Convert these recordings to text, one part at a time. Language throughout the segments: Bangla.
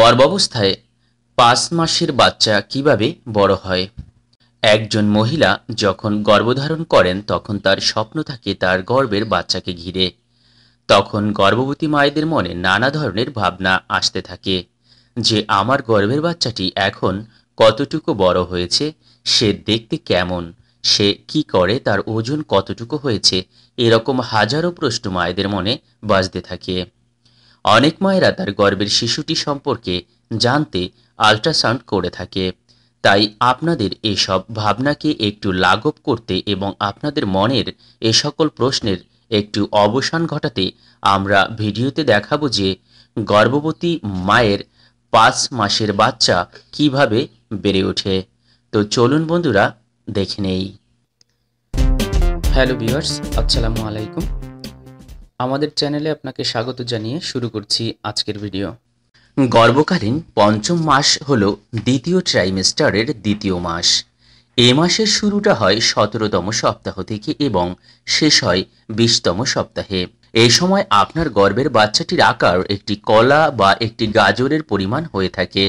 গর্ভাবস্থায় পাঁচ মাসের বাচ্চা কিভাবে বড় হয় একজন মহিলা যখন গর্ভধারণ করেন তখন তার স্বপ্ন থাকে তার গর্ভের বাচ্চাকে ঘিরে তখন গর্ভবতী মায়েদের মনে নানা ধরনের ভাবনা আসতে থাকে যে আমার গর্ভের বাচ্চাটি এখন কতটুকু বড় হয়েছে সে দেখতে কেমন সে কি করে তার ওজন কতটুকু হয়েছে এরকম হাজারো প্রশ্ন মায়েদের মনে বাজতে থাকে অনেক মায়েরা তার গর্বের শিশুটি সম্পর্কে জানতে আল্ট্রাসাউন্ড করে থাকে তাই আপনাদের এসব ভাবনাকে একটু লাঘব করতে এবং আপনাদের মনের এ সকল প্রশ্নের একটু অবসান ঘটাতে আমরা ভিডিওতে দেখাবো যে গর্ভবতী মায়ের পাঁচ মাসের বাচ্চা কিভাবে বেড়ে ওঠে তো চলুন বন্ধুরা দেখে নেই হ্যালো ভিউয়ার্স আসসালামু আলাইকুম আমাদের চ্যানেলে আপনাকে স্বাগত জানিয়ে শুরু করছি আজকের ভিডিও গর্ভকালীন পঞ্চম মাস হল দ্বিতীয় ট্রাইমেস্টারের দ্বিতীয় মাস এ মাসের শুরুটা হয় সতেরোতম সপ্তাহ থেকে এবং শেষ হয় বিশতম সপ্তাহে এই সময় আপনার গর্বের বাচ্চাটির আকার একটি কলা বা একটি গাজরের পরিমাণ হয়ে থাকে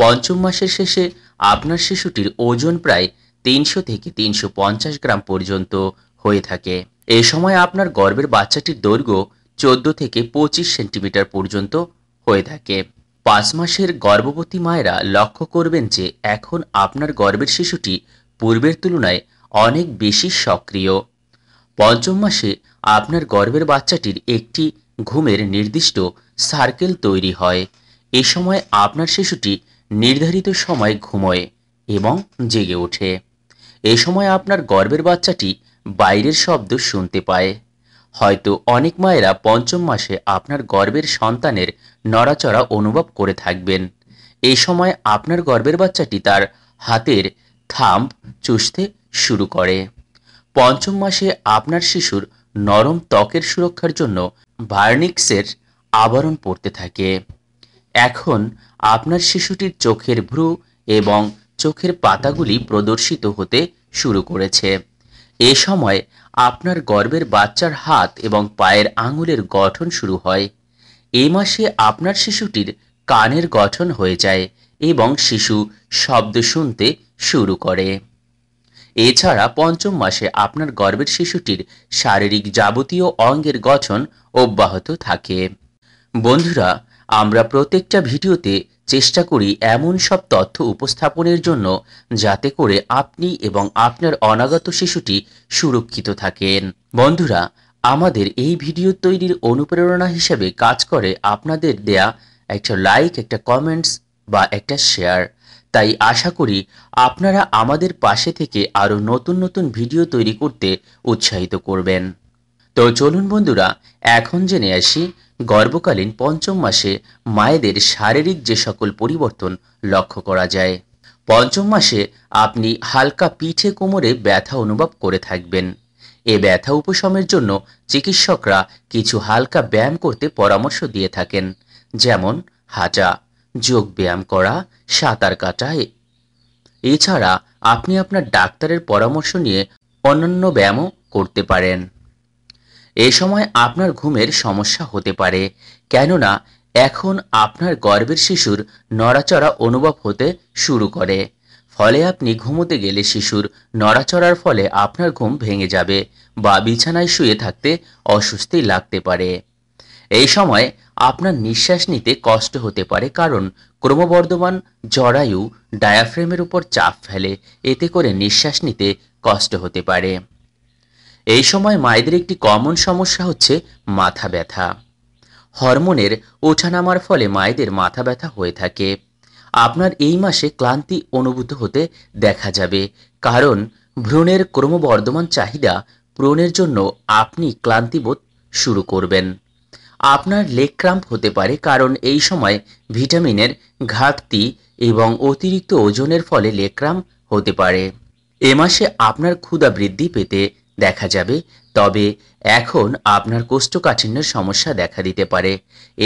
পঞ্চম মাসের শেষে আপনার শিশুটির ওজন প্রায় তিনশো থেকে তিনশো গ্রাম পর্যন্ত হয়ে থাকে এই সময় আপনার গর্ভের বাচ্চাটির দৈর্ঘ্য চোদ্দ থেকে পঁচিশ সেন্টিমিটার পর্যন্ত হয়ে থাকে পাঁচ মাসের গর্ভবতী মায়েরা লক্ষ্য করবেন যে এখন আপনার গর্ভের শিশুটি পূর্বের তুলনায় অনেক বেশি সক্রিয় পঞ্চম মাসে আপনার গর্ভের বাচ্চাটির একটি ঘুমের নির্দিষ্ট সার্কেল তৈরি হয় এ সময় আপনার শিশুটি নির্ধারিত সময় ঘুমোয় এবং জেগে ওঠে এ সময় আপনার গর্ভের বাচ্চাটি বাইরের শব্দ শুনতে পায় হয়তো অনেক মায়েরা পঞ্চম মাসে আপনার গর্বের সন্তানের নড়াচড়া অনুভব করে থাকবেন এই সময় আপনার গর্বের বাচ্চাটি তার হাতের থাম্প চুষতে শুরু করে পঞ্চম মাসে আপনার শিশুর নরম ত্বকের সুরক্ষার জন্য ভার্নিক্সের আবরণ পড়তে থাকে এখন আপনার শিশুটির চোখের ভ্রু এবং চোখের পাতাগুলি প্রদর্শিত হতে শুরু করেছে এ সময় আপনার গর্বের বাচ্চার হাত এবং পায়ের আঙুলের গঠন শুরু হয় এ মাসে আপনার শিশুটির কানের গঠন হয়ে যায় এবং শিশু শব্দ শুনতে শুরু করে এছাড়া পঞ্চম মাসে আপনার গর্বের শিশুটির শারীরিক যাবতীয় অঙ্গের গঠন অব্যাহত থাকে বন্ধুরা আমরা প্রত্যেকটা ভিডিওতে চেষ্টা করি এমন সব তথ্য উপস্থাপনের জন্য যাতে করে আপনি এবং আপনার অনাগত শিশুটি সুরক্ষিত থাকেন বন্ধুরা আমাদের এই ভিডিও তৈরির অনুপ্রেরণা হিসেবে কাজ করে আপনাদের দেয়া একটা লাইক একটা কমেন্টস বা একটা শেয়ার তাই আশা করি আপনারা আমাদের পাশে থেকে আরও নতুন নতুন ভিডিও তৈরি করতে উৎসাহিত করবেন তো চলুন বন্ধুরা এখন জেনে আসি গর্ভকালীন পঞ্চম মাসে মায়েদের শারীরিক যে সকল পরিবর্তন লক্ষ্য করা যায় পঞ্চম মাসে আপনি হালকা পিঠে কোমরে ব্যথা অনুভব করে থাকবেন এ ব্যথা উপশমের জন্য চিকিৎসকরা কিছু হালকা ব্যায়াম করতে পরামর্শ দিয়ে থাকেন যেমন হাঁটা যোগ ব্যায়াম করা সাঁতার কাটা এছাড়া আপনি আপনার ডাক্তারের পরামর্শ নিয়ে অন্যান্য ব্যায়ামও করতে পারেন এ সময় আপনার ঘুমের সমস্যা হতে পারে কেননা এখন আপনার গর্ভের শিশুর নড়াচড়া অনুভব হতে শুরু করে ফলে আপনি ঘুমোতে গেলে শিশুর নড়াচড়ার ফলে আপনার ঘুম ভেঙে যাবে বা বিছানায় শুয়ে থাকতে অস্বস্তি লাগতে পারে এই সময় আপনার নিঃশ্বাস নিতে কষ্ট হতে পারে কারণ ক্রমবর্ধমান জরায়ু ডায়াফ্রেমের উপর চাপ ফেলে এতে করে নিঃশ্বাস নিতে কষ্ট হতে পারে এই সময় মায়েদের একটি কমন সমস্যা হচ্ছে মাথা ব্যথা হরমোনের ওঠানামার ফলে মায়েদের মাথা ব্যথা হয়ে থাকে আপনার এই মাসে ক্লান্তি অনুভূত হতে দেখা যাবে কারণ ভ্রূণের ক্রমবর্ধমান চাহিদা পূরণের জন্য আপনি ক্লান্তিবোধ শুরু করবেন আপনার লেগ ক্রাম্প হতে পারে কারণ এই সময় ভিটামিনের ঘাটতি এবং অতিরিক্ত ওজনের ফলে লেগ ক্রাম্প হতে পারে এ মাসে আপনার ক্ষুদা বৃদ্ধি পেতে দেখা যাবে তবে এখন আপনার কোষ্ঠকাঠিন্যের সমস্যা দেখা দিতে পারে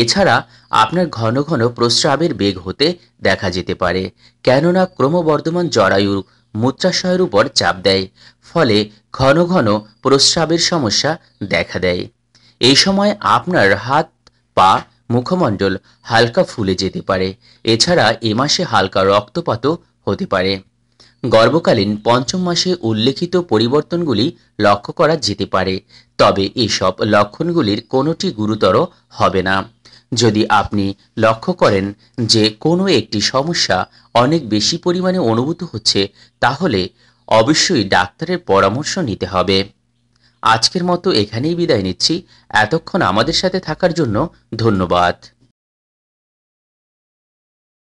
এছাড়া আপনার ঘন ঘন প্রস্রাবের বেগ হতে দেখা যেতে পারে কেননা ক্রমবর্ধমান জরায়ুর মূত্রাশয়ের উপর চাপ দেয় ফলে ঘন ঘন প্রস্রাবের সমস্যা দেখা দেয় এই সময় আপনার হাত পা মুখমণ্ডল হালকা ফুলে যেতে পারে এছাড়া এ মাসে হালকা রক্তপাতও হতে পারে গর্ভকালীন পঞ্চম মাসে উল্লেখিত পরিবর্তনগুলি লক্ষ্য করা যেতে পারে তবে এসব লক্ষণগুলির কোনোটি গুরুতর হবে না যদি আপনি লক্ষ্য করেন যে কোনো একটি সমস্যা অনেক বেশি পরিমাণে অনুভূত হচ্ছে তাহলে অবশ্যই ডাক্তারের পরামর্শ নিতে হবে আজকের মতো এখানেই বিদায় নিচ্ছি এতক্ষণ আমাদের সাথে থাকার জন্য ধন্যবাদ